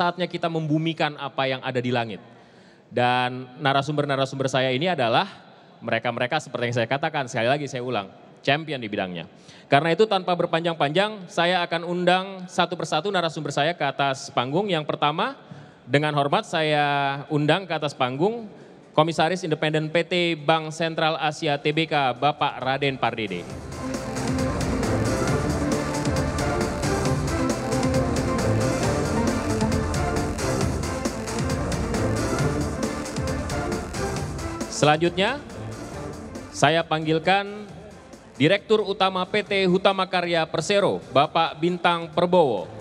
saatnya kita membumikan apa yang ada di langit. Dan narasumber-narasumber saya ini adalah mereka-mereka seperti yang saya katakan, sekali lagi saya ulang, champion di bidangnya. Karena itu tanpa berpanjang-panjang, saya akan undang satu persatu narasumber saya ke atas panggung. Yang pertama, dengan hormat saya undang ke atas panggung Komisaris Independen PT Bank Sentral Asia TBK Bapak Raden Pardede. Selanjutnya, saya panggilkan Direktur Utama PT Hutama Karya Persero, Bapak Bintang Perbowo.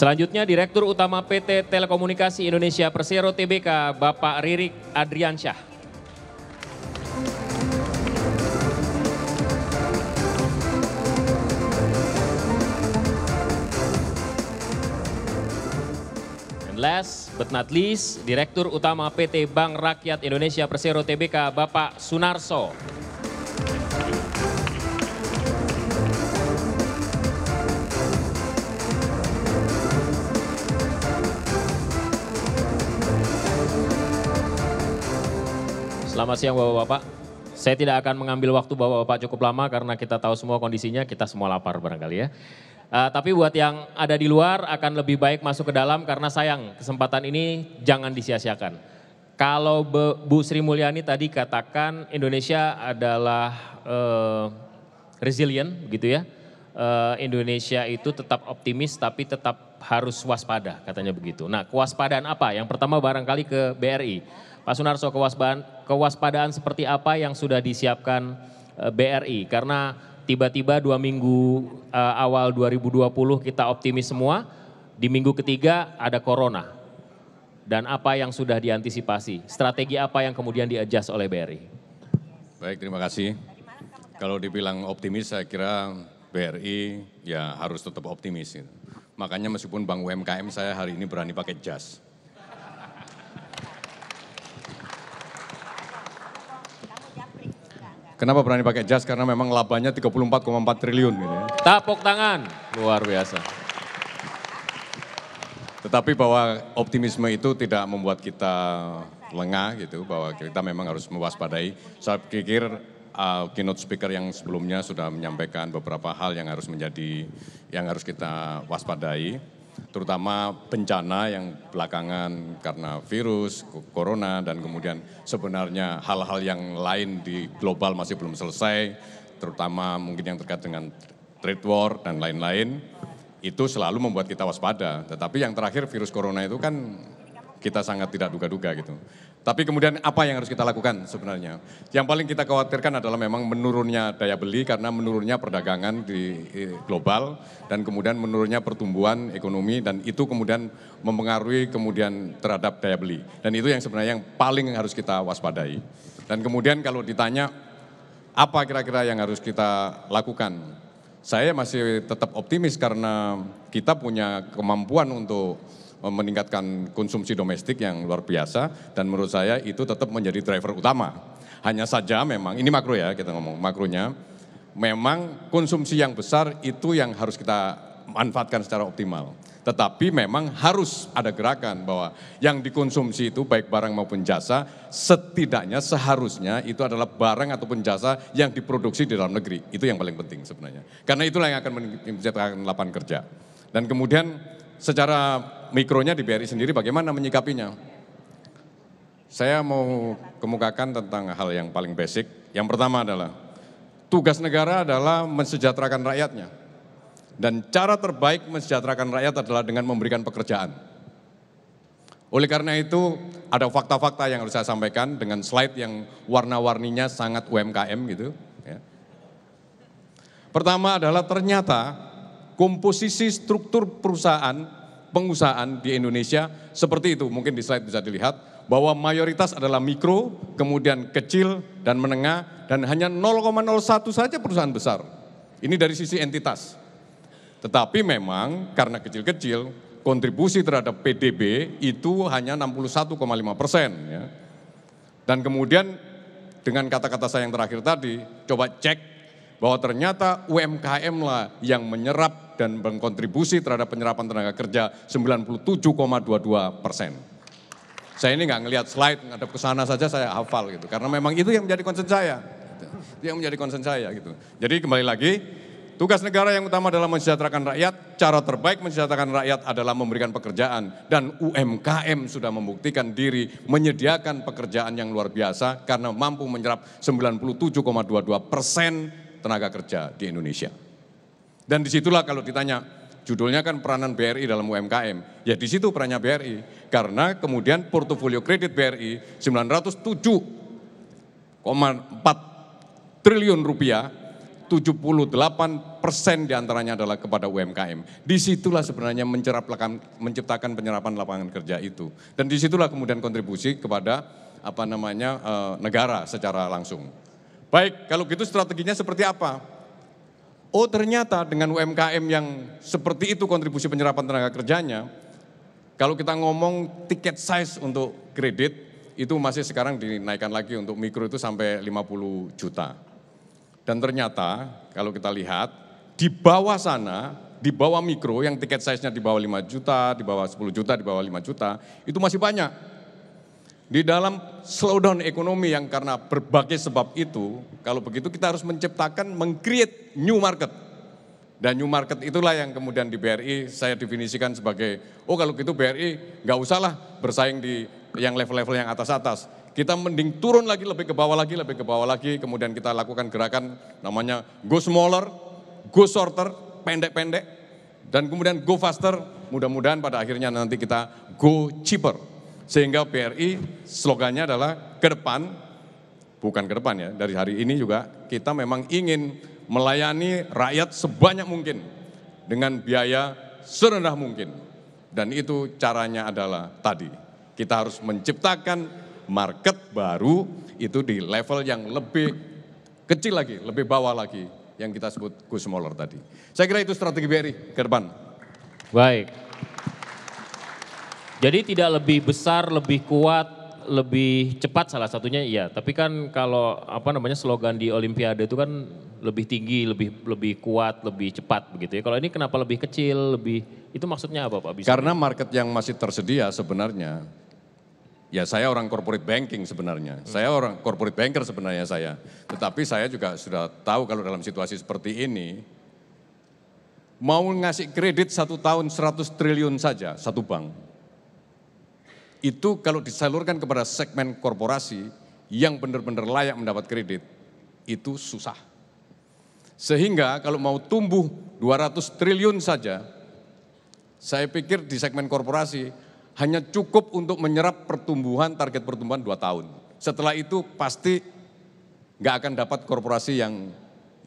Selanjutnya Direktur Utama PT Telekomunikasi Indonesia Persero TBK Bapak Ririk Adriansyah. last but not least, Direktur Utama PT Bank Rakyat Indonesia Persero TBK Bapak Sunarso. Selamat siang Bapak-Bapak. Saya tidak akan mengambil waktu Bapak-Bapak cukup lama karena kita tahu semua kondisinya, kita semua lapar barangkali ya. Uh, tapi buat yang ada di luar akan lebih baik masuk ke dalam karena sayang kesempatan ini jangan disia-siakan. Kalau Bu Sri Mulyani tadi katakan Indonesia adalah uh, resilient gitu ya. Uh, Indonesia itu tetap optimis tapi tetap harus waspada katanya begitu. Nah kewaspadaan apa? Yang pertama barangkali ke BRI. Pak Sunarso kewaspadaan, kewaspadaan seperti apa yang sudah disiapkan eh, BRI karena tiba-tiba dua minggu eh, awal 2020 kita optimis semua di minggu ketiga ada corona dan apa yang sudah diantisipasi strategi apa yang kemudian diadjust oleh BRI baik terima kasih kalau dibilang optimis saya kira BRI ya harus tetap optimis gitu. makanya meskipun Bank UMKM saya hari ini berani pakai jas Kenapa berani pakai jas? Karena memang labanya 34,4 triliun gitu ya. Tapok tangan. Luar biasa. Tetapi bahwa optimisme itu tidak membuat kita lengah gitu, bahwa kita memang harus mewaspadai. Saya pikir uh, keynote speaker yang sebelumnya sudah menyampaikan beberapa hal yang harus menjadi yang harus kita waspadai terutama bencana yang belakangan karena virus, corona, dan kemudian sebenarnya hal-hal yang lain di global masih belum selesai, terutama mungkin yang terkait dengan trade war dan lain-lain, itu selalu membuat kita waspada. Tetapi yang terakhir virus corona itu kan kita sangat tidak duga-duga gitu. Tapi kemudian apa yang harus kita lakukan sebenarnya? Yang paling kita khawatirkan adalah memang menurunnya daya beli karena menurunnya perdagangan di eh, global dan kemudian menurunnya pertumbuhan ekonomi dan itu kemudian mempengaruhi kemudian terhadap daya beli. Dan itu yang sebenarnya yang paling harus kita waspadai. Dan kemudian kalau ditanya apa kira-kira yang harus kita lakukan? Saya masih tetap optimis karena kita punya kemampuan untuk meningkatkan konsumsi domestik yang luar biasa dan menurut saya itu tetap menjadi driver utama. Hanya saja memang ini makro ya kita ngomong makronya memang konsumsi yang besar itu yang harus kita manfaatkan secara optimal. Tetapi memang harus ada gerakan bahwa yang dikonsumsi itu baik barang maupun jasa setidaknya seharusnya itu adalah barang ataupun jasa yang diproduksi di dalam negeri. Itu yang paling penting sebenarnya. Karena itulah yang akan menciptakan lapangan kerja. Dan kemudian secara mikronya di BRI sendiri bagaimana menyikapinya? Saya mau kemukakan tentang hal yang paling basic. Yang pertama adalah tugas negara adalah mensejahterakan rakyatnya. Dan cara terbaik mensejahterakan rakyat adalah dengan memberikan pekerjaan. Oleh karena itu, ada fakta-fakta yang harus saya sampaikan dengan slide yang warna-warninya sangat UMKM gitu. Ya. Pertama adalah ternyata komposisi struktur perusahaan pengusahaan di Indonesia seperti itu. Mungkin di slide bisa dilihat bahwa mayoritas adalah mikro, kemudian kecil dan menengah dan hanya 0,01 saja perusahaan besar. Ini dari sisi entitas. Tetapi memang karena kecil-kecil kontribusi terhadap PDB itu hanya 61,5 persen. Ya. Dan kemudian dengan kata-kata saya yang terakhir tadi, coba cek bahwa ternyata UMKM lah yang menyerap dan berkontribusi terhadap penyerapan tenaga kerja 97,22 persen. Saya ini nggak ngelihat slide, ngadep ke sana saja saya hafal gitu. Karena memang itu yang menjadi concern saya. Gitu. Itu yang menjadi concern saya gitu. Jadi kembali lagi, Tugas negara yang utama adalah mensejahterakan rakyat. Cara terbaik mensejahterakan rakyat adalah memberikan pekerjaan. Dan UMKM sudah membuktikan diri menyediakan pekerjaan yang luar biasa karena mampu menyerap 97,22 persen tenaga kerja di Indonesia. Dan disitulah kalau ditanya, judulnya kan peranan BRI dalam UMKM, ya di situ perannya BRI. Karena kemudian portofolio kredit BRI 907,4 triliun rupiah, 78 persen diantaranya adalah kepada UMKM. Disitulah sebenarnya menciptakan penyerapan lapangan kerja itu. Dan disitulah kemudian kontribusi kepada apa namanya eh, negara secara langsung. Baik, kalau gitu strateginya seperti apa? Oh ternyata dengan UMKM yang seperti itu kontribusi penyerapan tenaga kerjanya, kalau kita ngomong tiket size untuk kredit, itu masih sekarang dinaikkan lagi untuk mikro itu sampai 50 juta. Dan ternyata kalau kita lihat, di bawah sana, di bawah mikro yang tiket size-nya di bawah 5 juta, di bawah 10 juta, di bawah 5 juta, itu masih banyak di dalam slowdown ekonomi yang karena berbagai sebab itu, kalau begitu kita harus menciptakan, mengcreate new market. Dan new market itulah yang kemudian di BRI saya definisikan sebagai, oh kalau gitu BRI nggak usahlah bersaing di yang level-level yang atas-atas. Kita mending turun lagi, lebih ke bawah lagi, lebih ke bawah lagi, kemudian kita lakukan gerakan namanya go smaller, go shorter, pendek-pendek, dan kemudian go faster, mudah-mudahan pada akhirnya nanti kita go cheaper. Sehingga BRI slogannya adalah ke depan, bukan ke depan ya, dari hari ini juga kita memang ingin melayani rakyat sebanyak mungkin dengan biaya serendah mungkin. Dan itu caranya adalah tadi, kita harus menciptakan market baru itu di level yang lebih kecil lagi, lebih bawah lagi yang kita sebut go smaller tadi. Saya kira itu strategi BRI ke depan. Baik. Jadi tidak lebih besar, lebih kuat, lebih cepat salah satunya iya. Tapi kan kalau apa namanya slogan di Olimpiade itu kan lebih tinggi, lebih lebih kuat, lebih cepat begitu ya. Kalau ini kenapa lebih kecil, lebih itu maksudnya apa Pak? Bisa Karena market yang masih tersedia sebenarnya. Ya saya orang corporate banking sebenarnya. Hmm. Saya orang corporate banker sebenarnya saya. Tetapi saya juga sudah tahu kalau dalam situasi seperti ini mau ngasih kredit satu tahun 100 triliun saja satu bank itu kalau disalurkan kepada segmen korporasi yang benar-benar layak mendapat kredit, itu susah. Sehingga kalau mau tumbuh 200 triliun saja, saya pikir di segmen korporasi hanya cukup untuk menyerap pertumbuhan, target pertumbuhan 2 tahun. Setelah itu pasti nggak akan dapat korporasi yang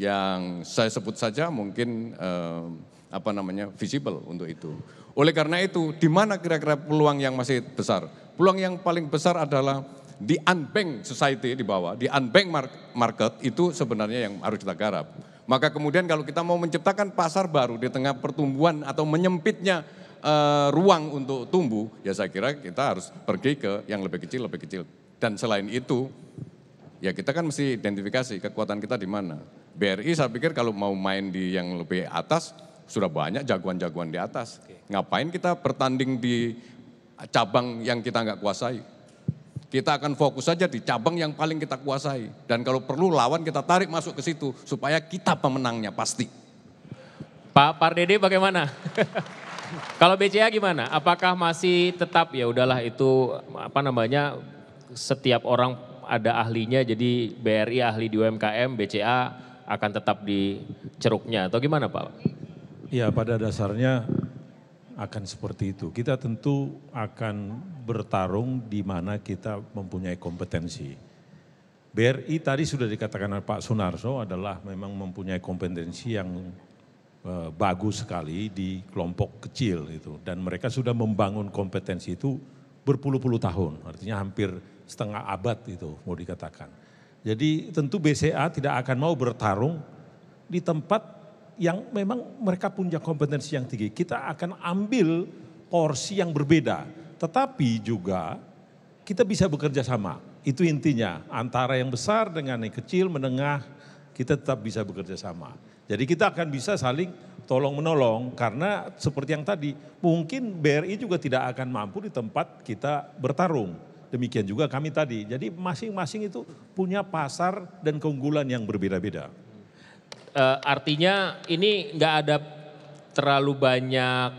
yang saya sebut saja mungkin eh, apa namanya visible untuk itu. Oleh karena itu, di mana kira-kira peluang yang masih besar? Peluang yang paling besar adalah di unbank society di bawah, di unbank market itu sebenarnya yang harus kita garap. Maka kemudian kalau kita mau menciptakan pasar baru di tengah pertumbuhan atau menyempitnya uh, ruang untuk tumbuh, ya saya kira kita harus pergi ke yang lebih kecil, lebih kecil. Dan selain itu, ya kita kan mesti identifikasi kekuatan kita di mana. BRI saya pikir kalau mau main di yang lebih atas, sudah banyak jagoan-jagoan di atas. Oke. Ngapain kita bertanding di cabang yang kita nggak kuasai? Kita akan fokus saja di cabang yang paling kita kuasai. Dan kalau perlu lawan kita tarik masuk ke situ supaya kita pemenangnya pasti. Pak Pardede bagaimana? kalau BCA gimana? Apakah masih tetap ya udahlah itu apa namanya setiap orang ada ahlinya jadi BRI ahli di UMKM, BCA akan tetap di ceruknya atau gimana Pak? Ya pada dasarnya akan seperti itu. Kita tentu akan bertarung di mana kita mempunyai kompetensi. BRI tadi sudah dikatakan Pak Sunarso adalah memang mempunyai kompetensi yang eh, bagus sekali di kelompok kecil itu dan mereka sudah membangun kompetensi itu berpuluh-puluh tahun, artinya hampir setengah abad itu mau dikatakan. Jadi tentu BCA tidak akan mau bertarung di tempat yang memang mereka punya kompetensi yang tinggi. Kita akan ambil porsi yang berbeda, tetapi juga kita bisa bekerja sama. Itu intinya, antara yang besar dengan yang kecil, menengah, kita tetap bisa bekerja sama. Jadi kita akan bisa saling tolong menolong karena seperti yang tadi mungkin BRI juga tidak akan mampu di tempat kita bertarung. Demikian juga kami tadi. Jadi masing-masing itu punya pasar dan keunggulan yang berbeda-beda uh, artinya ini nggak ada terlalu banyak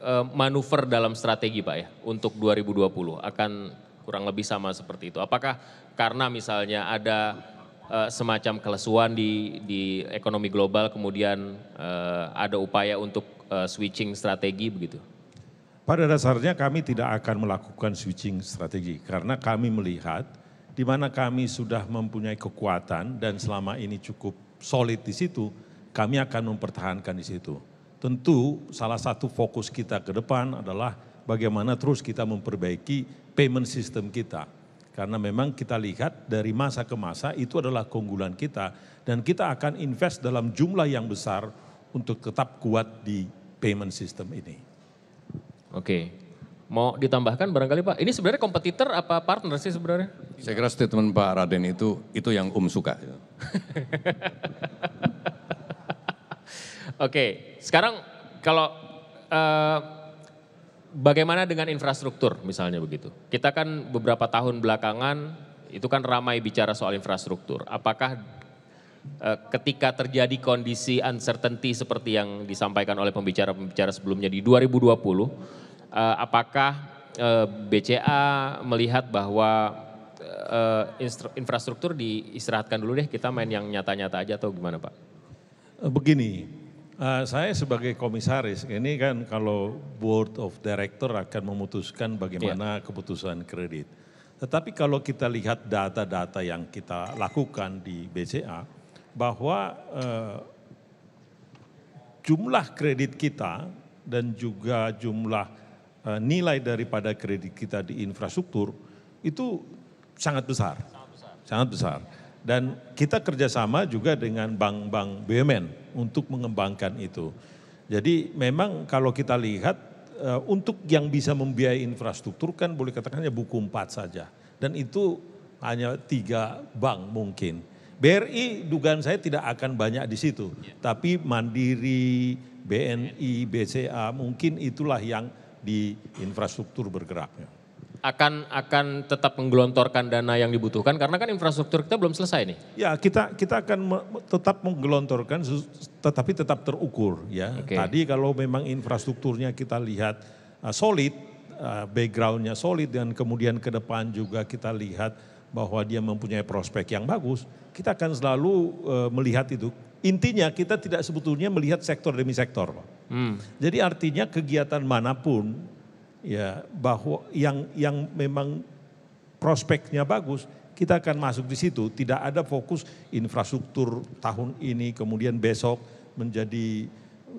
uh, manuver dalam strategi Pak ya untuk 2020 akan kurang lebih sama seperti itu. Apakah karena misalnya ada uh, semacam kelesuan di di ekonomi global kemudian uh, ada upaya untuk uh, switching strategi begitu? Pada dasarnya kami tidak akan melakukan switching strategi karena kami melihat di mana kami sudah mempunyai kekuatan dan selama ini cukup solid di situ, kami akan mempertahankan di situ. Tentu salah satu fokus kita ke depan adalah bagaimana terus kita memperbaiki payment system kita. Karena memang kita lihat dari masa ke masa itu adalah keunggulan kita dan kita akan invest dalam jumlah yang besar untuk tetap kuat di payment system ini. Oke, okay. Mau ditambahkan barangkali Pak, ini sebenarnya kompetitor apa partner sih sebenarnya? Saya kira statement Pak Raden itu, itu yang um suka. Oke, sekarang kalau uh, bagaimana dengan infrastruktur misalnya begitu? Kita kan beberapa tahun belakangan itu kan ramai bicara soal infrastruktur. Apakah eh, ketika terjadi kondisi uncertainty seperti yang disampaikan oleh pembicara-pembicara sebelumnya di 2020, Eh, apakah eh, BCA melihat bahwa eh, infrastruktur diistirahatkan dulu deh, kita main yang nyata-nyata aja atau gimana Pak? Begini, saya sebagai komisaris ini kan kalau board of director akan memutuskan bagaimana yeah. keputusan kredit. Tetapi kalau kita lihat data-data yang kita lakukan di BCA, bahwa eh, jumlah kredit kita dan juga jumlah Eh, nilai daripada kredit kita di infrastruktur itu sangat besar. Sangat besar. Dan kita kerjasama juga dengan bank-bank BUMN untuk mengembangkan itu. Jadi memang kalau kita lihat eh, untuk yang bisa membiayai infrastruktur kan boleh katakan ya buku empat saja. Dan itu hanya tiga bank mungkin. BRI dugaan saya tidak akan banyak di situ. Ya. Tapi Mandiri, BNI, BCA mungkin itulah yang di infrastruktur bergeraknya. Akan akan tetap menggelontorkan dana yang dibutuhkan karena kan infrastruktur kita belum selesai nih. Ya kita kita akan me, tetap menggelontorkan tetapi tetap terukur ya. Okay. Tadi kalau memang infrastrukturnya kita lihat uh, solid, uh, backgroundnya solid dan kemudian ke depan juga kita lihat bahwa dia mempunyai prospek yang bagus, kita akan selalu uh, melihat itu. Intinya kita tidak sebetulnya melihat sektor demi sektor, Pak Hmm. Jadi artinya kegiatan manapun ya bahwa yang yang memang prospeknya bagus kita akan masuk di situ. Tidak ada fokus infrastruktur tahun ini kemudian besok menjadi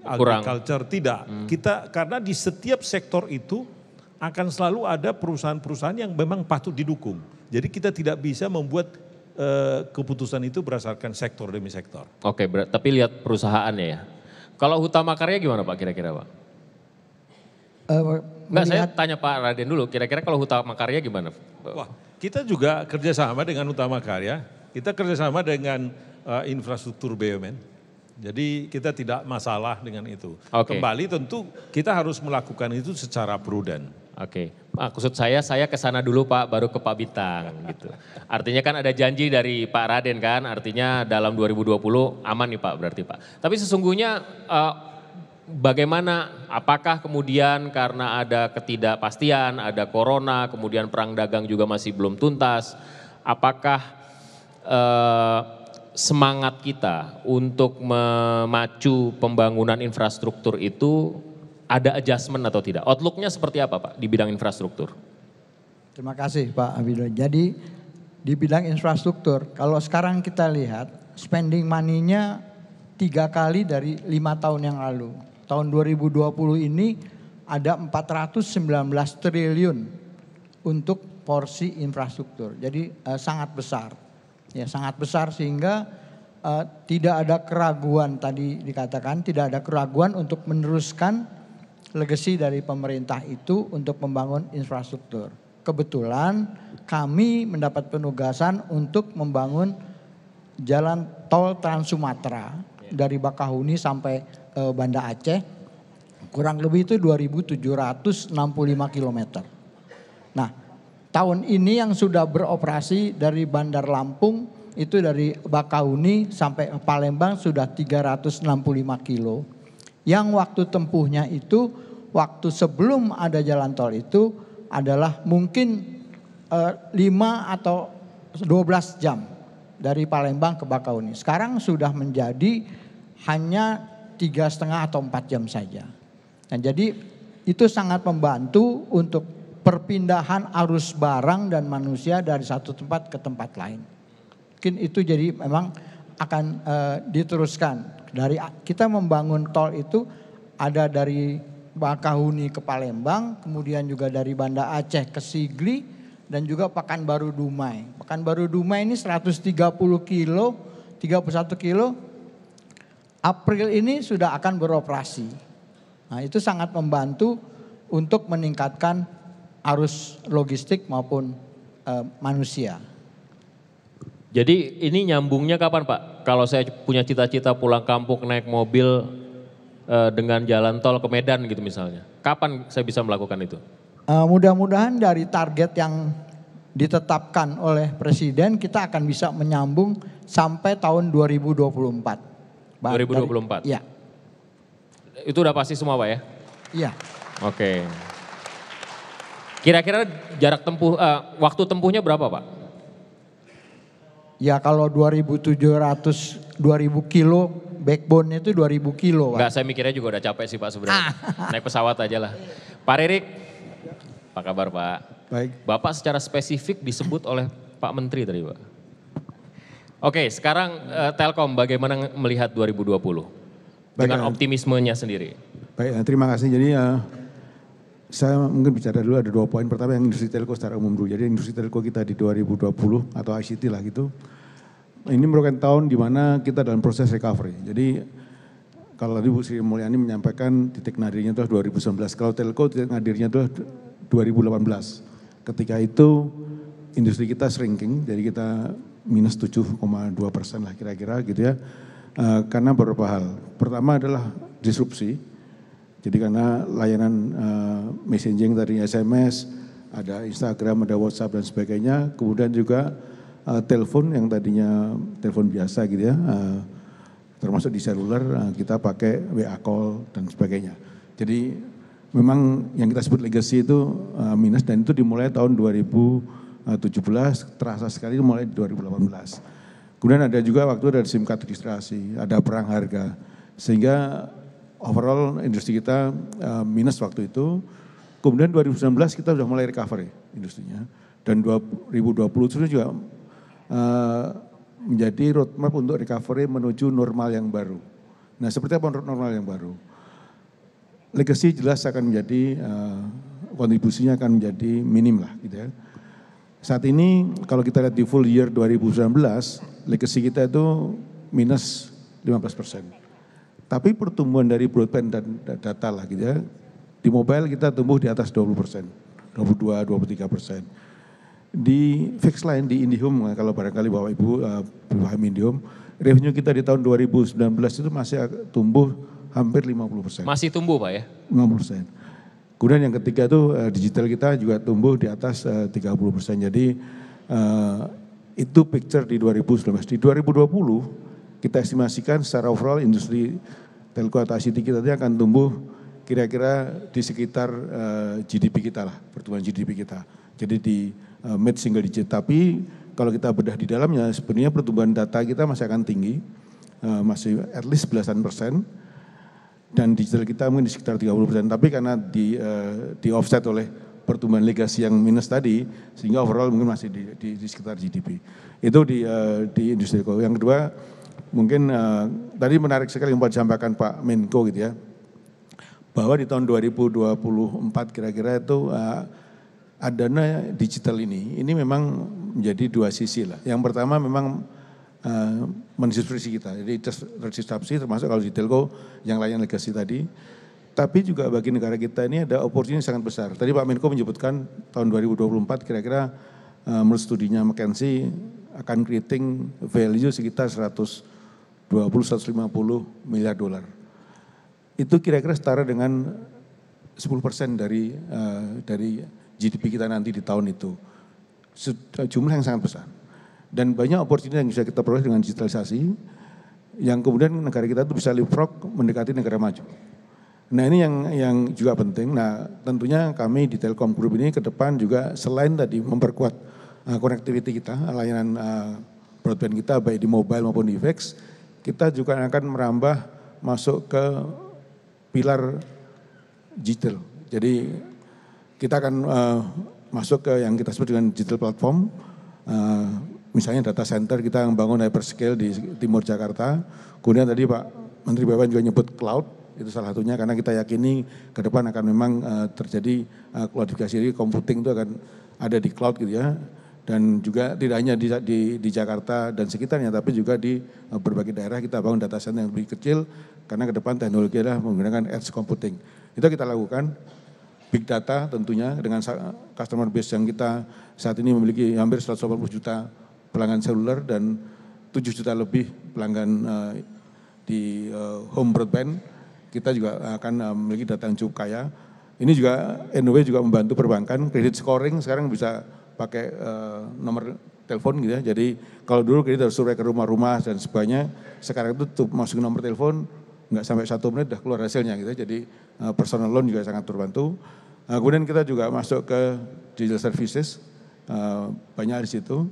Kurang. agriculture tidak. Hmm. Kita karena di setiap sektor itu akan selalu ada perusahaan-perusahaan yang memang patut didukung. Jadi kita tidak bisa membuat eh, keputusan itu berdasarkan sektor demi sektor. Oke, tapi lihat perusahaannya ya kalau Hutama Karya gimana Pak kira-kira Pak? Uh, eh, Enggak, saya tanya Pak Raden dulu, kira-kira kalau Hutama Karya gimana? Wah, kita juga kerjasama dengan Hutama Karya, kita kerjasama dengan uh, infrastruktur BUMN. Jadi kita tidak masalah dengan itu. Okay. Kembali tentu kita harus melakukan itu secara prudent. Oke, okay. maksud saya saya ke sana dulu Pak, baru ke Pak Bintang gitu. Artinya kan ada janji dari Pak Raden kan, artinya dalam 2020 aman nih Pak berarti Pak. Tapi sesungguhnya uh, bagaimana, apakah kemudian karena ada ketidakpastian, ada corona, kemudian perang dagang juga masih belum tuntas, apakah uh, semangat kita untuk memacu pembangunan infrastruktur itu ada adjustment atau tidak? Outlooknya seperti apa Pak di bidang infrastruktur? Terima kasih Pak Abidul. Jadi di bidang infrastruktur, kalau sekarang kita lihat spending money-nya tiga kali dari lima tahun yang lalu. Tahun 2020 ini ada 419 triliun untuk porsi infrastruktur. Jadi eh, sangat besar. Ya, sangat besar sehingga eh, tidak ada keraguan tadi dikatakan, tidak ada keraguan untuk meneruskan legasi dari pemerintah itu untuk membangun infrastruktur. Kebetulan kami mendapat penugasan untuk membangun jalan tol Trans Sumatera dari Bakahuni sampai e, Banda Aceh kurang lebih itu 2765 km. Nah, tahun ini yang sudah beroperasi dari Bandar Lampung itu dari Bakahuni sampai Palembang sudah 365 kilo yang waktu tempuhnya itu waktu sebelum ada jalan tol itu adalah mungkin eh, lima 5 atau 12 jam dari Palembang ke Bakauni. Sekarang sudah menjadi hanya tiga setengah atau empat jam saja. Nah, jadi itu sangat membantu untuk perpindahan arus barang dan manusia dari satu tempat ke tempat lain. Mungkin itu jadi memang akan uh, diteruskan. Dari kita membangun tol itu ada dari Bakahuni ke Palembang, kemudian juga dari Banda Aceh ke Sigli dan juga Pekanbaru Dumai. Pekanbaru Dumai ini 130 kilo, 31 kilo. April ini sudah akan beroperasi. Nah, itu sangat membantu untuk meningkatkan arus logistik maupun uh, manusia. Jadi ini nyambungnya kapan Pak? Kalau saya punya cita-cita pulang kampung naik mobil eh, dengan jalan tol ke Medan gitu misalnya. Kapan saya bisa melakukan itu? Uh, mudah-mudahan dari target yang ditetapkan oleh Presiden kita akan bisa menyambung sampai tahun 2024. Pak, 2024? Iya. Itu udah pasti semua Pak ya? Iya. Oke. Kira-kira jarak tempuh, uh, waktu tempuhnya berapa Pak? Ya kalau 2.700, 2.000 kilo, backbone itu 2.000 kilo. Pak. Enggak, saya mikirnya juga udah capek sih Pak sebenarnya. Ah. Naik pesawat aja lah. Pak Ririk, apa kabar Pak? Baik. Bapak secara spesifik disebut oleh Pak Menteri tadi Pak. Oke, sekarang uh, Telkom bagaimana melihat 2020? Baik, dengan optimismenya sendiri. Baik, eh, terima kasih. Jadi uh, saya mungkin bicara dulu ada dua poin. Pertama yang industri telco secara umum dulu. Jadi industri telco kita di 2020 atau ICT lah gitu. Ini merupakan tahun di mana kita dalam proses recovery. Jadi kalau tadi Bu Sri Mulyani menyampaikan titik nadirnya itu 2019. Kalau telco titik nadirnya itu 2018. Ketika itu industri kita shrinking, jadi kita minus 7,2 persen lah kira-kira gitu ya. Eh, karena beberapa hal. Pertama adalah disrupsi jadi karena layanan uh, messaging tadi SMS, ada Instagram, ada WhatsApp dan sebagainya, kemudian juga uh, telepon yang tadinya telepon biasa gitu ya, uh, termasuk di seluler uh, kita pakai WA call dan sebagainya. Jadi memang yang kita sebut legacy itu uh, minus dan itu dimulai tahun 2017, terasa sekali mulai 2018. Kemudian ada juga waktu dari SIM card registrasi, ada perang harga, sehingga overall industri kita eh, minus waktu itu. Kemudian 2019 kita sudah mulai recovery industrinya. Dan 2020 sudah juga uh, menjadi roadmap untuk recovery menuju normal yang baru. Nah seperti apa normal yang baru? Legacy jelas akan menjadi, uh, kontribusinya akan menjadi minim lah gitu ya. Saat ini kalau kita lihat di full year 2019, legacy kita itu minus 15 persen. Tapi pertumbuhan dari broadband dan data lah gitu ya. Di mobile kita tumbuh di atas 20 persen, 22, 23 persen. Di fixed line di Indihome, nah, kalau barangkali bawa Ibu uh, Indihome, revenue kita di tahun 2019 itu masih tumbuh hampir 50 persen. Masih tumbuh Pak ya? 50 persen. Kemudian yang ketiga itu eh, digital kita juga tumbuh di atas 30 eh, persen. Jadi uh, itu picture di 2019. Di 2020 kita estimasikan secara overall industri telekomunikasi kita nanti akan tumbuh kira-kira di sekitar eh, GDP kita lah, pertumbuhan GDP kita. Jadi di uh, mid single digit. Tapi kalau kita bedah di dalamnya, sebenarnya pertumbuhan data kita masih akan tinggi, eh, masih at least belasan persen. Dan digital kita mungkin di sekitar 30 persen. Tapi karena di, di offset oleh pertumbuhan legasi yang minus tadi, sehingga overall mungkin masih di, di, di sekitar GDP. Itu di, uh, di industri. Yang kedua, mungkin uh, tadi menarik sekali yang disampaikan Pak Menko gitu ya bahwa di tahun 2024 kira-kira itu uh, adanya digital ini ini memang menjadi dua sisi lah yang pertama memang uh, eh, mendisrupsi kita jadi terdisrupsi termasuk kalau di telco yang lain legasi tadi tapi juga bagi negara kita ini ada opportunity sangat besar. Tadi Pak Menko menyebutkan tahun 2024 kira-kira uh, menurut studinya McKinsey akan creating value sekitar 100 20 miliar dolar. Itu kira-kira setara dengan 10 persen dari uh, dari GDP kita nanti di tahun itu. Jumlah yang sangat besar. Dan banyak opportunity yang bisa kita peroleh dengan digitalisasi yang kemudian negara kita itu bisa leapfrog mendekati negara maju. Nah ini yang yang juga penting. Nah tentunya kami di Telkom Group ini ke depan juga selain tadi memperkuat uh, connectivity kita, layanan uh, broadband kita baik di mobile maupun di fixed, kita juga akan merambah masuk ke pilar digital. Jadi kita akan uh, masuk ke yang kita sebut dengan digital platform. Uh, misalnya data center kita yang bangun hyperscale di timur Jakarta. Kemudian tadi Pak Menteri BUMN juga nyebut cloud itu salah satunya karena kita yakini ke depan akan memang uh, terjadi uh, kualifikasi computing itu akan ada di cloud gitu ya dan juga tidak hanya di, di, di Jakarta dan sekitarnya, tapi juga di eh, berbagai daerah kita bangun data center yang lebih kecil karena ke depan teknologi adalah menggunakan edge computing. Itu kita lakukan big data tentunya dengan customer base yang kita saat ini memiliki hampir 180 juta pelanggan seluler dan 7 juta lebih pelanggan uh, di uh, home broadband. Kita juga akan uh, memiliki data yang cukup kaya. Ini juga NW juga membantu perbankan, kredit scoring sekarang bisa pakai uh, nomor telepon gitu ya. Jadi kalau dulu kita harus survei ke rumah-rumah dan sebagainya, sekarang itu tuh, masuk nomor telepon nggak sampai satu menit udah keluar hasilnya gitu. Ya. Jadi uh, personal loan juga sangat terbantu. Uh, kemudian kita juga masuk ke digital services uh, banyak di situ.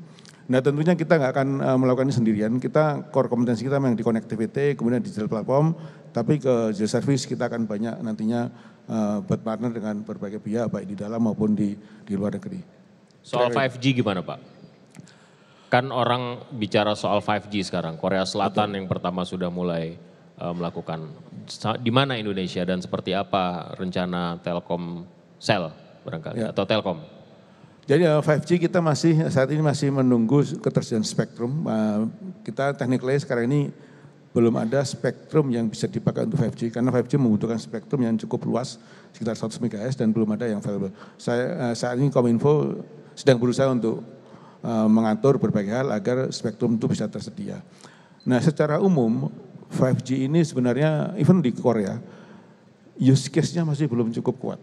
Nah tentunya kita nggak akan uh, melakukan ini sendirian. Kita core kompetensi kita memang di connectivity, kemudian digital platform, tapi ke digital service kita akan banyak nantinya uh, berpartner dengan berbagai pihak baik di dalam maupun di di luar negeri. Soal 5G gimana Pak? Kan orang bicara soal 5G sekarang. Korea Selatan Betul. yang pertama sudah mulai uh, melakukan. Di mana Indonesia dan seperti apa rencana Telkom sel barangkali ya. atau Telkom? Jadi 5G eh, kita masih saat ini masih menunggu ketersediaan spektrum. Uh, kita tekniknya sekarang ini belum ada spektrum yang bisa dipakai untuk 5G karena 5G membutuhkan spektrum yang cukup luas sekitar 100 MHz dan belum ada yang available. Saya uh, saat ini Kominfo sedang berusaha untuk uh, mengatur berbagai hal agar spektrum itu bisa tersedia. Nah, secara umum 5G ini sebenarnya even di Korea use case-nya masih belum cukup kuat.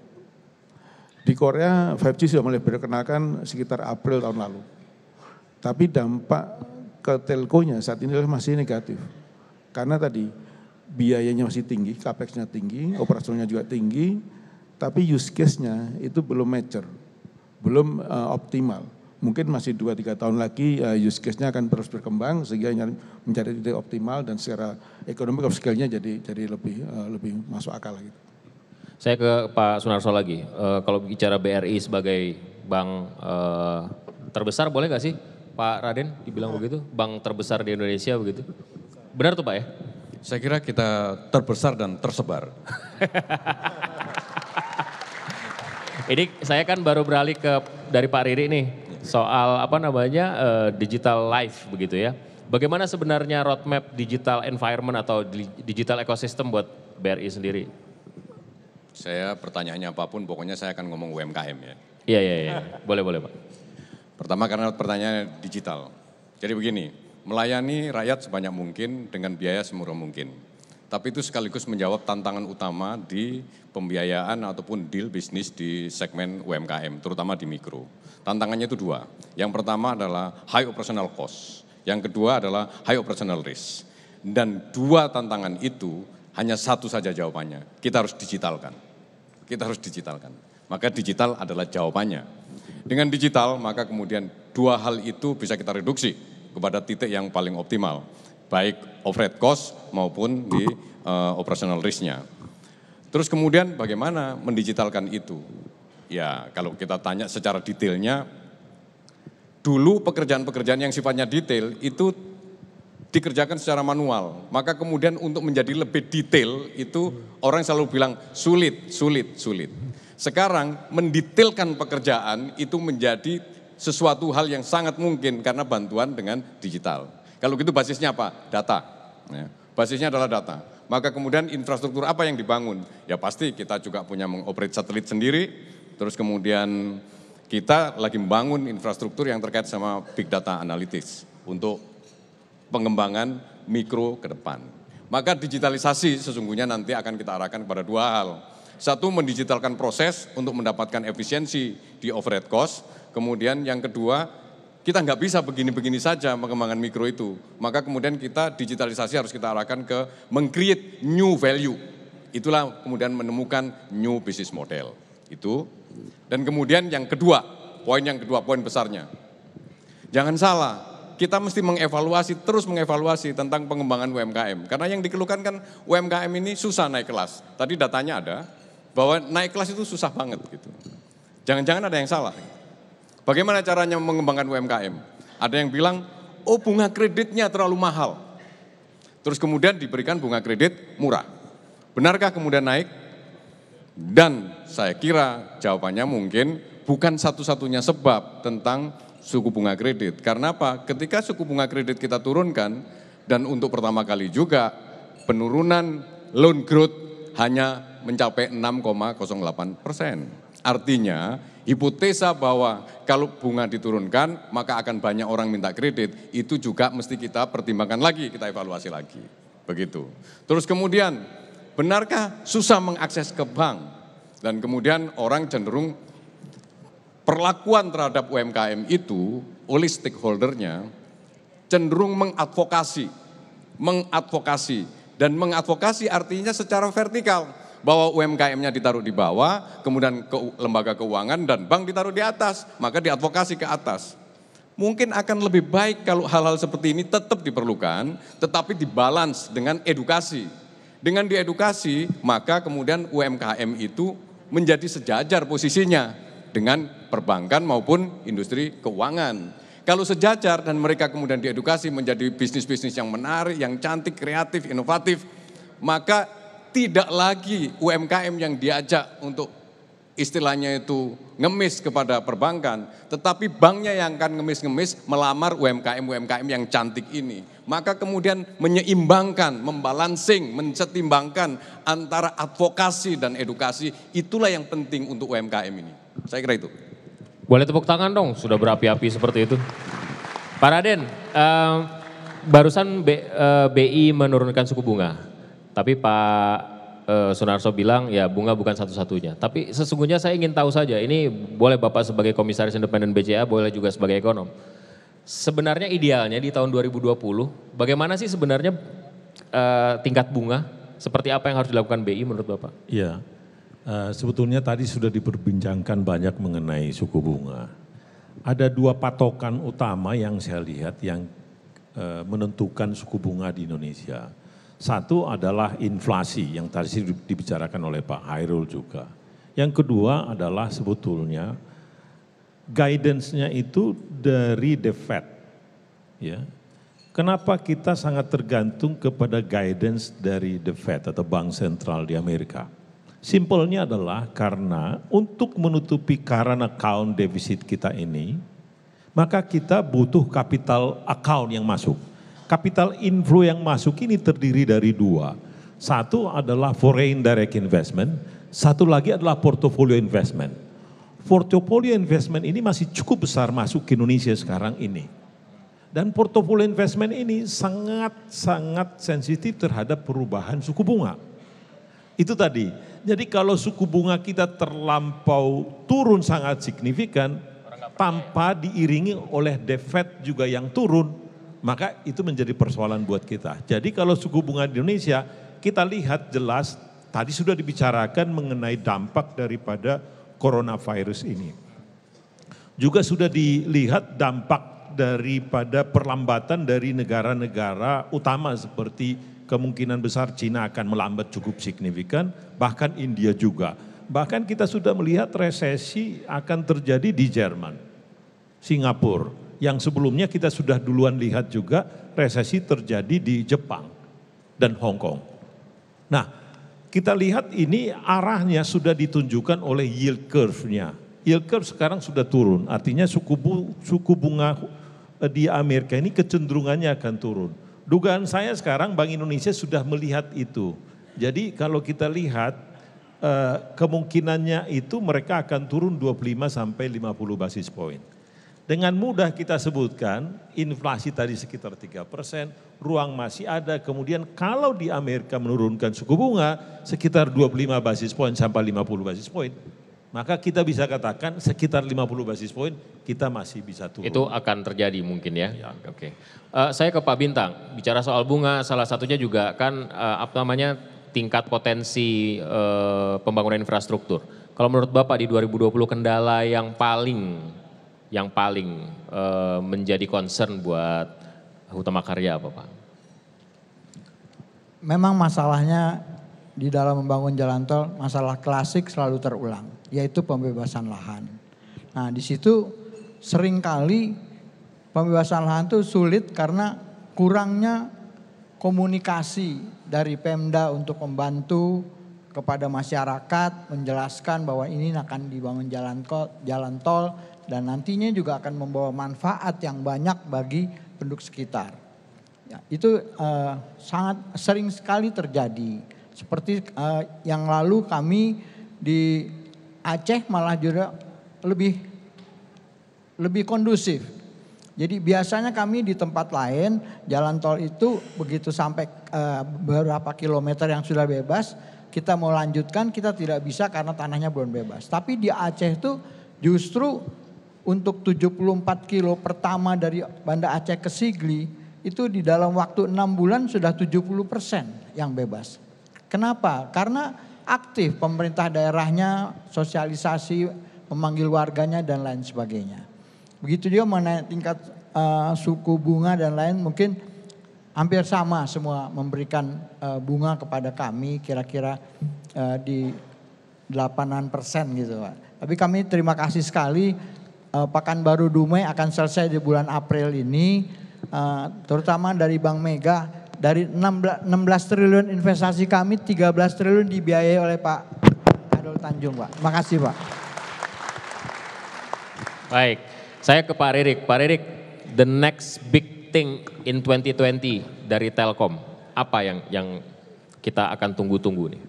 Di Korea 5G sudah mulai diperkenalkan sekitar April tahun lalu. Tapi dampak ke telkonya saat ini masih negatif. Karena tadi biayanya masih tinggi, capex-nya tinggi, operasionalnya juga tinggi, tapi use case-nya itu belum mature belum uh, optimal. Mungkin masih 2-3 tahun lagi uh, use case-nya akan terus berkembang sehingga mencari titik optimal dan secara ekonomi of scale-nya jadi jadi lebih uh, lebih masuk akal gitu. Saya ke Pak Sunarso lagi. Uh, kalau bicara BRI sebagai bank uh, terbesar boleh gak sih Pak Raden dibilang begitu? Bank terbesar di Indonesia begitu? Benar tuh Pak ya? Saya kira kita terbesar dan tersebar. Ini saya kan baru beralih ke dari Pak Riri nih soal apa namanya uh, digital life begitu ya. Bagaimana sebenarnya roadmap digital environment atau digital ekosistem buat BRI sendiri? Saya pertanyaannya apapun, pokoknya saya akan ngomong UMKM ya. Iya, iya, iya. Boleh, boleh Pak. Pertama karena pertanyaan digital. Jadi begini, melayani rakyat sebanyak mungkin dengan biaya semurah mungkin. Tapi itu sekaligus menjawab tantangan utama di pembiayaan ataupun deal bisnis di segmen UMKM, terutama di mikro. Tantangannya itu dua. Yang pertama adalah high operational cost. Yang kedua adalah high operational risk. Dan dua tantangan itu hanya satu saja jawabannya. Kita harus digitalkan. Kita harus digitalkan. Maka digital adalah jawabannya. Dengan digital maka kemudian dua hal itu bisa kita reduksi kepada titik yang paling optimal baik overhead cost maupun di uh, operational risk-nya. Terus kemudian bagaimana mendigitalkan itu? Ya, kalau kita tanya secara detailnya, dulu pekerjaan-pekerjaan yang sifatnya detail itu dikerjakan secara manual. Maka kemudian untuk menjadi lebih detail itu orang selalu bilang sulit, sulit, sulit. Sekarang mendetailkan pekerjaan itu menjadi sesuatu hal yang sangat mungkin karena bantuan dengan digital. Kalau gitu basisnya apa? Data. Ya. Basisnya adalah data. Maka kemudian infrastruktur apa yang dibangun? Ya pasti kita juga punya mengoperate satelit sendiri, terus kemudian kita lagi membangun infrastruktur yang terkait sama big data analytics untuk pengembangan mikro ke depan. Maka digitalisasi sesungguhnya nanti akan kita arahkan kepada dua hal. Satu mendigitalkan proses untuk mendapatkan efisiensi di overhead cost, kemudian yang kedua kita nggak bisa begini-begini saja pengembangan mikro itu. Maka kemudian kita digitalisasi harus kita arahkan ke mengcreate new value. Itulah kemudian menemukan new business model. Itu. Dan kemudian yang kedua, poin yang kedua, poin besarnya. Jangan salah, kita mesti mengevaluasi, terus mengevaluasi tentang pengembangan UMKM. Karena yang dikeluhkan kan UMKM ini susah naik kelas. Tadi datanya ada, bahwa naik kelas itu susah banget gitu. Jangan-jangan ada yang salah. Bagaimana caranya mengembangkan UMKM? Ada yang bilang, oh bunga kreditnya terlalu mahal. Terus kemudian diberikan bunga kredit murah. Benarkah kemudian naik? Dan saya kira jawabannya mungkin bukan satu-satunya sebab tentang suku bunga kredit. Karena apa? Ketika suku bunga kredit kita turunkan, dan untuk pertama kali juga penurunan loan growth hanya mencapai 6,08 persen. Artinya Hipotesa bahwa kalau bunga diturunkan maka akan banyak orang minta kredit, itu juga mesti kita pertimbangkan lagi, kita evaluasi lagi. Begitu. Terus kemudian, benarkah susah mengakses ke bank? Dan kemudian orang cenderung perlakuan terhadap UMKM itu oleh stakeholdernya cenderung mengadvokasi, mengadvokasi dan mengadvokasi artinya secara vertikal bahwa UMKM-nya ditaruh di bawah, kemudian ke lembaga keuangan dan bank ditaruh di atas, maka diadvokasi ke atas. Mungkin akan lebih baik kalau hal-hal seperti ini tetap diperlukan, tetapi dibalans dengan edukasi. Dengan diedukasi, maka kemudian UMKM itu menjadi sejajar posisinya dengan perbankan maupun industri keuangan. Kalau sejajar dan mereka kemudian diedukasi menjadi bisnis-bisnis yang menarik, yang cantik, kreatif, inovatif, maka tidak lagi UMKM yang diajak untuk istilahnya itu ngemis kepada perbankan, tetapi banknya yang akan ngemis-ngemis melamar UMKM-UMKM yang cantik ini. Maka kemudian menyeimbangkan, membalancing, mencetimbangkan antara advokasi dan edukasi, itulah yang penting untuk UMKM ini. Saya kira itu. Boleh tepuk tangan dong, sudah berapi-api seperti itu. Pak Raden, uh, barusan B, uh, eh, BI menurunkan suku bunga. Tapi Pak eh, Sunarso bilang ya bunga bukan satu-satunya. Tapi sesungguhnya saya ingin tahu saja, ini boleh Bapak sebagai komisaris independen BCA, boleh juga sebagai ekonom. Sebenarnya idealnya di tahun 2020, bagaimana sih sebenarnya eh, tingkat bunga? Seperti apa yang harus dilakukan BI menurut Bapak? Iya, Uh, sebetulnya tadi sudah diperbincangkan banyak mengenai suku bunga. Ada dua patokan utama yang saya lihat yang uh, menentukan suku bunga di Indonesia. Satu adalah inflasi yang tadi dibicarakan oleh Pak Hairul juga. Yang kedua adalah sebetulnya guidance-nya itu dari The Fed. Ya. Kenapa kita sangat tergantung kepada guidance dari The Fed atau Bank Sentral di Amerika? Simpelnya adalah karena untuk menutupi current account defisit kita ini, maka kita butuh capital account yang masuk. Capital inflow yang masuk ini terdiri dari dua. Satu adalah foreign direct investment, satu lagi adalah portfolio investment. Portfolio investment ini masih cukup besar masuk ke Indonesia sekarang ini. Dan portfolio investment ini sangat-sangat sensitif terhadap perubahan suku bunga. Itu tadi. Jadi kalau suku bunga kita terlampau turun sangat signifikan tanpa diiringi oleh defet juga yang turun, maka itu menjadi persoalan buat kita. Jadi kalau suku bunga di Indonesia kita lihat jelas tadi sudah dibicarakan mengenai dampak daripada coronavirus ini. Juga sudah dilihat dampak daripada perlambatan dari negara-negara utama seperti kemungkinan besar Cina akan melambat cukup signifikan, bahkan India juga. Bahkan kita sudah melihat resesi akan terjadi di Jerman, Singapura, yang sebelumnya kita sudah duluan lihat juga resesi terjadi di Jepang dan Hong Kong. Nah, kita lihat ini arahnya sudah ditunjukkan oleh yield curve-nya. Yield curve sekarang sudah turun, artinya suku, bu, suku bunga eh, di Amerika ini kecenderungannya akan turun. Dugaan saya sekarang Bank Indonesia sudah melihat itu. Jadi kalau kita lihat eh, kemungkinannya itu mereka akan turun 25 sampai 50 basis point. Dengan mudah kita sebutkan inflasi tadi sekitar 3 persen, ruang masih ada. Kemudian kalau di Amerika menurunkan suku bunga sekitar 25 basis point sampai 50 basis point, maka kita bisa katakan sekitar 50 basis point kita masih bisa turun. Itu akan terjadi mungkin ya. ya. Oke. Okay. Uh, eh, saya ke Pak Bintang bicara soal bunga salah satunya juga kan uh, apa namanya tingkat potensi uh, pembangunan infrastruktur. Kalau menurut Bapak di 2020 kendala yang paling yang paling e, menjadi concern buat utama Karya apa Pak? Memang masalahnya di dalam membangun jalan tol masalah klasik selalu terulang yaitu pembebasan lahan. Nah di situ seringkali pembebasan lahan itu sulit karena kurangnya komunikasi dari Pemda untuk membantu kepada masyarakat menjelaskan bahwa ini akan dibangun jalan tol, jalan tol dan nantinya juga akan membawa manfaat yang banyak bagi penduduk sekitar. Ya, itu uh, sangat sering sekali terjadi. Seperti uh, yang lalu kami di Aceh malah juga lebih lebih kondusif. Jadi biasanya kami di tempat lain jalan tol itu begitu sampai uh, beberapa kilometer yang sudah bebas kita mau lanjutkan kita tidak bisa karena tanahnya belum bebas. Tapi di Aceh itu justru untuk 74 kilo pertama dari Banda Aceh ke Sigli itu di dalam waktu enam bulan sudah 70 persen yang bebas. Kenapa? Karena aktif pemerintah daerahnya, sosialisasi, memanggil warganya dan lain sebagainya. Begitu juga mengenai tingkat uh, suku bunga dan lain mungkin hampir sama semua memberikan uh, bunga kepada kami kira-kira uh, di 8 persen gitu Pak. Tapi kami terima kasih sekali uh, eh, Pakanbaru Dumai akan selesai di bulan April ini, uh, terutama dari Bank Mega. Dari 16, 16 triliun investasi kami, 13 triliun dibiayai oleh Pak Adol Tanjung, Pak. Terima kasih Pak. Baik, saya ke Pak Ririk. Pak Ririk, the next big thing in 2020 dari Telkom, apa yang yang kita akan tunggu-tunggu nih?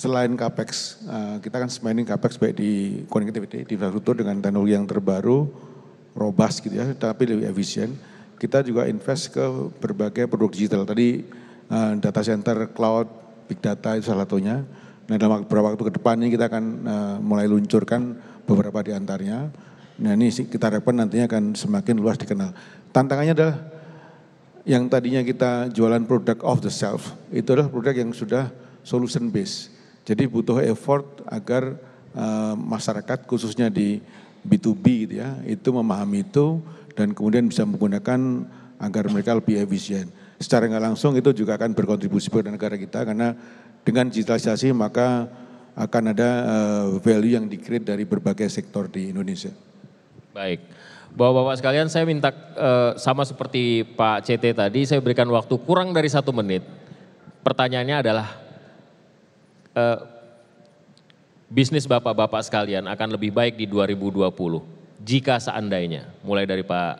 selain CAPEX, eh, kita akan spending CAPEX baik di connectivity, di infrastruktur dengan teknologi yang terbaru, robust gitu ya, tapi lebih efisien. Kita juga invest ke berbagai produk digital. Tadi eh, data center, cloud, big data itu salah satunya. Nah dalam beberapa waktu ke depan ini kita akan eh, mulai luncurkan beberapa di antaranya. Nah ini kita harapkan nantinya akan semakin luas dikenal. Tantangannya adalah yang tadinya kita jualan produk off the shelf, itu adalah produk yang sudah solution based jadi butuh effort agar uh, masyarakat khususnya di B2B gitu ya, itu memahami itu dan kemudian bisa menggunakan agar mereka lebih efisien. Secara nggak langsung itu juga akan berkontribusi pada negara kita karena dengan digitalisasi maka akan ada uh, value yang dikreat dari berbagai sektor di Indonesia. Baik. Bapak-bapak sekalian saya minta uh, sama seperti Pak CT tadi saya berikan waktu kurang dari satu menit. Pertanyaannya adalah eh, bisnis bapak-bapak sekalian akan lebih baik di 2020 jika seandainya mulai dari Pak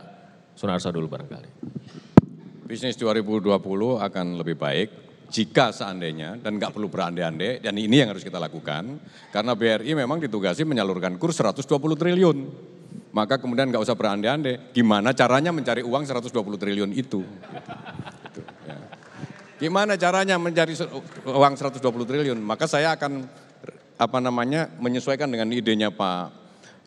Sunarso dulu barangkali. Bisnis 2020 akan lebih baik jika seandainya dan nggak perlu berandai-andai dan ini yang harus kita lakukan karena BRI memang ditugasi menyalurkan kurs 120 triliun maka kemudian nggak usah berandai-andai gimana caranya mencari uang 120 triliun itu Gimana caranya mencari uang 120 triliun? Maka saya akan apa namanya menyesuaikan dengan idenya Pak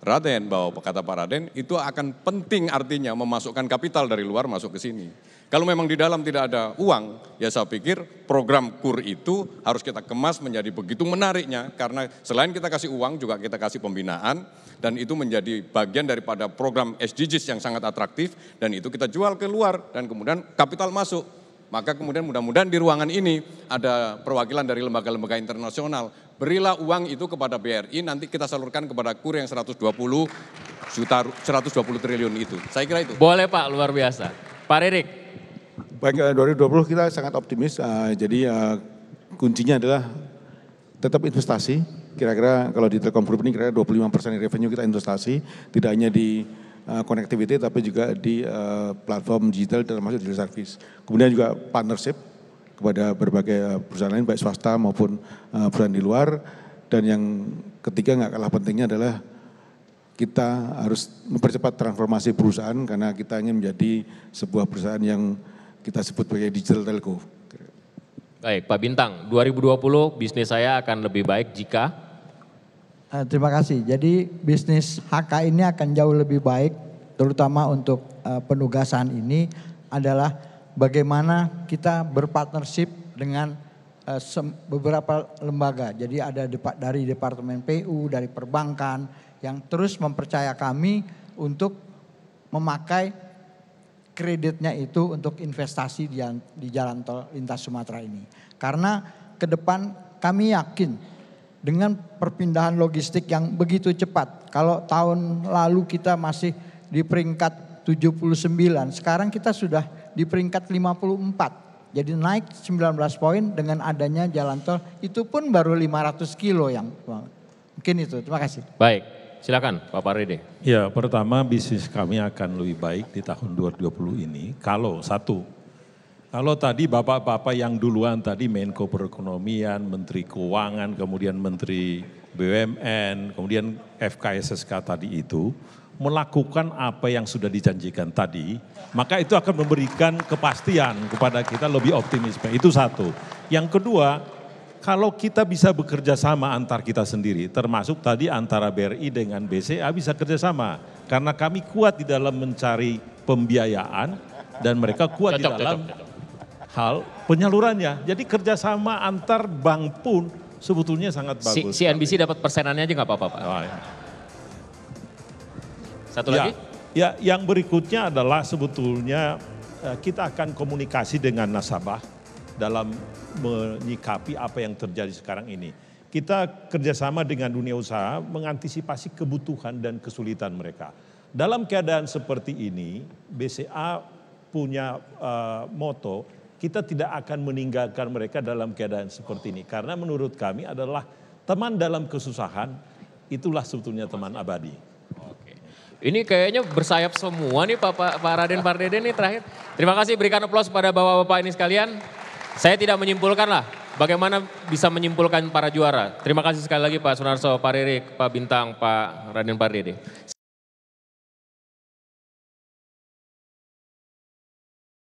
Raden bahwa kata Pak Raden itu akan penting artinya memasukkan kapital dari luar masuk ke sini. Kalau memang di dalam tidak ada uang, ya saya pikir program KUR itu harus kita kemas menjadi begitu menariknya karena selain kita kasih uang juga kita kasih pembinaan dan itu menjadi bagian daripada program SDGs yang sangat atraktif dan itu kita jual ke luar dan kemudian kapital masuk maka kemudian mudah-mudahan di ruangan ini ada perwakilan dari lembaga-lembaga internasional. Berilah uang itu kepada BRI, nanti kita salurkan kepada KUR yang 120 juta 120 triliun itu. Saya kira itu. Boleh Pak, luar biasa. Pak Ririk. Baik, 2020 eh, kita sangat optimis. Eh, jadi eh, kuncinya adalah tetap investasi. Kira-kira kalau di Telkom Group ini kira-kira 25 persen revenue kita investasi. Tidak hanya di Eh, connectivity tapi juga di uh, platform digital termasuk digital service. Kemudian juga partnership kepada berbagai eh, perusahaan lain baik swasta maupun uh, perusahaan di luar dan yang ketiga nggak kalah pentingnya adalah kita harus mempercepat transformasi perusahaan karena kita ingin menjadi sebuah perusahaan yang kita sebut sebagai digital telco. Baik, Pak Bintang, 2020 bisnis saya akan lebih baik jika Eh, terima kasih. Jadi bisnis HK ini akan jauh lebih baik, terutama untuk uh, penugasan ini adalah bagaimana kita berpartnership dengan uh, beberapa lembaga. Jadi ada dep- dari Departemen PU, dari perbankan yang terus mempercaya kami untuk memakai kreditnya itu untuk investasi di, di jalan tol lintas Sumatera ini. Karena ke depan kami yakin dengan perpindahan logistik yang begitu cepat. Kalau tahun lalu kita masih di peringkat 79, sekarang kita sudah di peringkat 54. Jadi naik 19 poin dengan adanya jalan tol itu pun baru 500 kilo yang mungkin itu. Terima kasih. Baik, silakan Pak Parede. Ya, pertama bisnis kami akan lebih baik di tahun 2020 ini kalau satu kalau tadi bapak-bapak yang duluan tadi Menko Perekonomian, Menteri Keuangan, kemudian Menteri BUMN, kemudian FKSSK tadi itu melakukan apa yang sudah dijanjikan tadi, maka itu akan memberikan kepastian kepada kita lebih optimisme. Itu satu. Yang kedua, kalau kita bisa bekerja sama antar kita sendiri, termasuk tadi antara BRI dengan BCA bisa kerjasama. Karena kami kuat di dalam mencari pembiayaan dan mereka kuat cocok, di dalam cocok, cocok hal penyalurannya. Jadi kerjasama antar bank pun sebetulnya sangat bagus. Si, CNBC dapat persenannya aja nggak apa-apa Pak. Oh, ya. Satu ya, lagi? Ya, yang berikutnya adalah sebetulnya eh, kita akan komunikasi dengan nasabah dalam menyikapi apa yang terjadi sekarang ini kita kerjasama dengan dunia usaha mengantisipasi kebutuhan dan kesulitan mereka. Dalam keadaan seperti ini, BCA punya uh, moto kita tidak akan meninggalkan mereka dalam keadaan seperti ini. Karena menurut kami adalah teman dalam kesusahan, itulah sebetulnya teman abadi. Oke. Ini kayaknya bersayap semua nih Pak, Pak, Pak Raden Pak Deden nih terakhir. Terima kasih berikan aplaus pada bapak-bapak ini sekalian. Saya tidak menyimpulkan lah bagaimana bisa menyimpulkan para juara. Terima kasih sekali lagi Pak Sunarso, Pak Ririk, Pak Bintang, Pak Raden Pak